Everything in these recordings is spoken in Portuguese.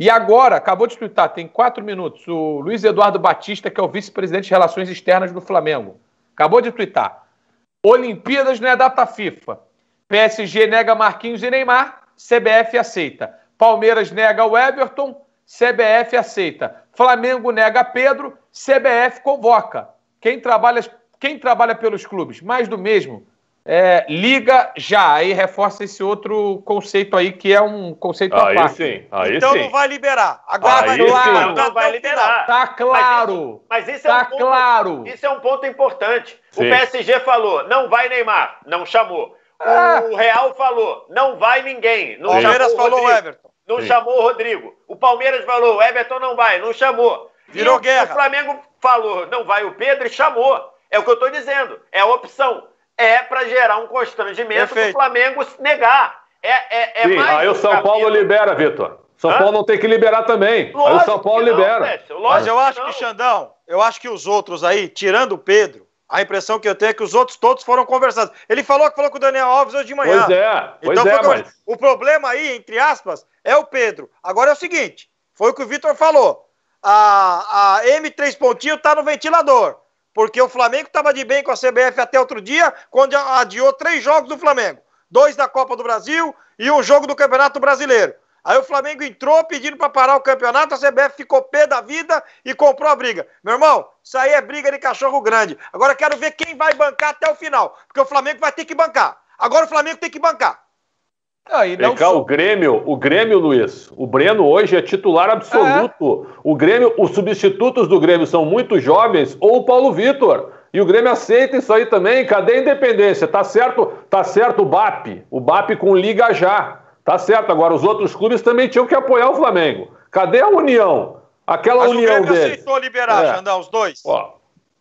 E agora, acabou de twittar. tem quatro minutos, o Luiz Eduardo Batista, que é o vice-presidente de Relações Externas do Flamengo. Acabou de twittar. Olimpíadas não é data FIFA. PSG nega Marquinhos e Neymar, CBF aceita. Palmeiras nega o Everton, CBF aceita. Flamengo nega Pedro, CBF convoca. Quem trabalha, quem trabalha pelos clubes? Mais do mesmo. É, liga já, aí reforça esse outro conceito aí, que é um conceito aí à parte. Sim, aí então sim. não vai liberar. Agora aí vai, claro, não então vai liberar. Tá claro. Mas, mas é tá é um ponto, claro. Isso é um ponto importante. Sim. O PSG falou, não vai Neymar, não chamou. Ah. O Real falou, não vai ninguém. Não Palmeiras falou o Everton. Não sim. chamou o Rodrigo. O Palmeiras falou, o Everton não vai, não chamou. Virou e guerra. O Flamengo falou, não vai o Pedro e chamou. É o que eu estou dizendo. É a opção é para gerar um constrangimento para o Flamengo negar. É, é, é Sim, mais aí o São Paulo libera, Vitor. São Hã? Paulo não tem que liberar também. Lógico aí o São Paulo não, libera. Mas eu acho que, Xandão, eu acho que os outros aí, tirando o Pedro, a impressão que eu tenho é que os outros todos foram conversados. Ele falou que falou com o Daniel Alves hoje de manhã. Pois é. Então, pois então, é, mas... O problema aí, entre aspas, é o Pedro. Agora é o seguinte: foi o que o Vitor falou. A, a M3 Pontinho está no ventilador. Porque o Flamengo estava de bem com a CBF até outro dia, quando adiou três jogos do Flamengo: dois da Copa do Brasil e um jogo do Campeonato Brasileiro. Aí o Flamengo entrou pedindo para parar o campeonato, a CBF ficou pé da vida e comprou a briga. Meu irmão, isso aí é briga de cachorro grande. Agora quero ver quem vai bancar até o final, porque o Flamengo vai ter que bancar. Agora o Flamengo tem que bancar. Ah, não cá, só... o Grêmio, o Grêmio, Luiz, o Breno hoje é titular ah, é? absoluto. É. O Grêmio, os substitutos do Grêmio são muito jovens, ou o Paulo Vitor. E o Grêmio aceita isso aí também. Cadê a independência? Tá certo, tá certo o BAP, o BAP com Liga já. Tá certo. Agora os outros clubes também tinham que apoiar o Flamengo. Cadê a união? Aquela Mas união dele. O Grêmio aceitou liberar, é. Jandão, os dois. Ó.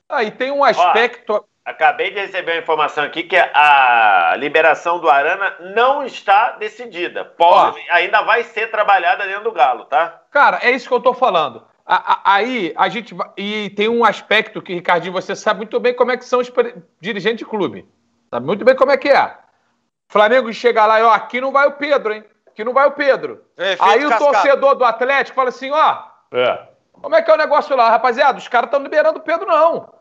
Aí ah, tem um aspecto, Ó. Acabei de receber uma informação aqui que a liberação do Arana não está decidida. Pode, Ó, ainda vai ser trabalhada dentro do Galo, tá? Cara, é isso que eu estou falando. A, a, aí a gente. E tem um aspecto que, Ricardinho, você sabe muito bem como é que são os dirigentes de clube. Sabe muito bem como é que é. Flamengo chega lá e, ó, aqui não vai o Pedro, hein? Aqui não vai o Pedro. É, aí o cascado. torcedor do Atlético fala assim, ó. É. Como é que é o negócio lá, rapaziada? Os caras estão liberando o Pedro, não.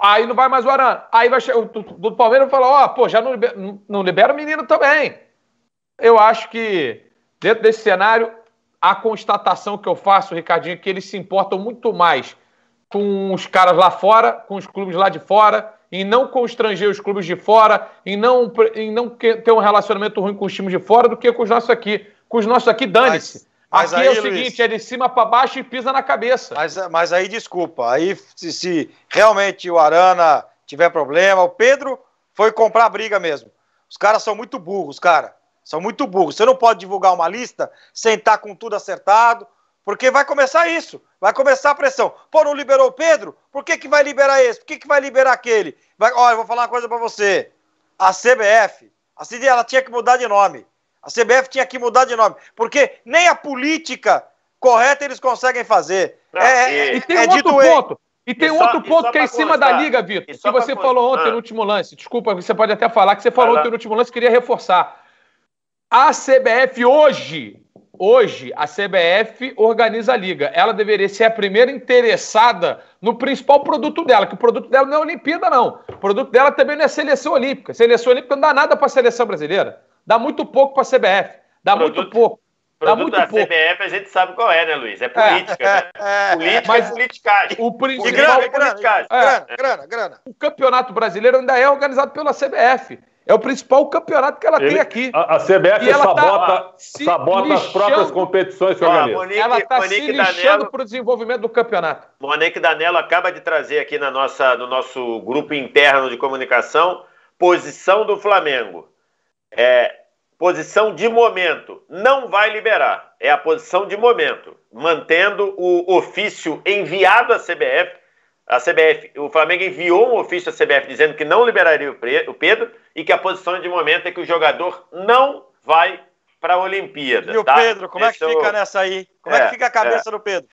Aí não vai mais o Arana. Aí vai chegar, o, do Palmeiras e falar, ó, oh, pô, já não libera, não, libera o menino também. Eu acho que, dentro desse cenário, a constatação que eu faço, Ricardinho, é que eles se importam muito mais com os caras lá fora, com os clubes lá de fora, em não constranger os clubes de fora, em não, em não ter um relacionamento ruim com os times de fora do que com os nossos aqui. Com os nossos aqui, dane-se. Mas Aqui aí, é o seguinte, é de cima para baixo e pisa na cabeça. Mas, mas aí, desculpa, aí se, se, realmente o Arana tiver problema, o Pedro foi comprar a briga mesmo. Os caras são muito burros, cara. São muito burros. Você não pode divulgar uma lista sem estar tá com tudo acertado, porque vai começar isso. Vai começar a pressão. Pô, não liberou o Pedro? Por que, que vai liberar esse? Por que, que vai liberar aquele? Vai, olha, eu vou falar uma coisa para você. A CBF, a ela tinha que mudar de nome. A CBF tinha que mudar de nome, porque nem a política correta eles conseguem fazer. é, e, é, e tem é um outro ponto. E tem e só, outro ponto que é em cima da liga, Vitor, que você falou ontem no último lance. Desculpa, você pode até falar que você falou ontem no último lance, queria reforçar. A CBF hoje, hoje, a CBF organiza a liga. Ela deveria ser a primeira interessada no principal produto dela, que o produto dela não é a Olimpíada, não. O produto dela também não é a seleção olímpica. seleção olímpica não dá nada para a seleção brasileira. Dá muito pouco para a CBF. Dá produto, muito pouco. Dá muito da pouco. CBF a gente sabe qual é, né, Luiz? É política. É, né? é, é, é. política é mas é O principal, grana, é politicagem. Grana, grana, grana. O campeonato brasileiro ainda é organizado pela CBF. É o principal campeonato que ela Ele, tem aqui. A, a CBF e ela sabota, tá sabota as próprias competições que Ó, organiza. Monique, ela está se lixando para o desenvolvimento do campeonato. Monique Danello acaba de trazer aqui na nossa, no nosso grupo interno de comunicação posição do Flamengo é, posição de momento, não vai liberar. É a posição de momento, mantendo o ofício enviado à CBF. A CBF, o Flamengo enviou um ofício à CBF dizendo que não liberaria o Pedro e que a posição de momento é que o jogador não vai para a Olimpíada. E o tá? Pedro, como é que é fica eu... nessa aí? Como é, é que fica a cabeça é. do Pedro?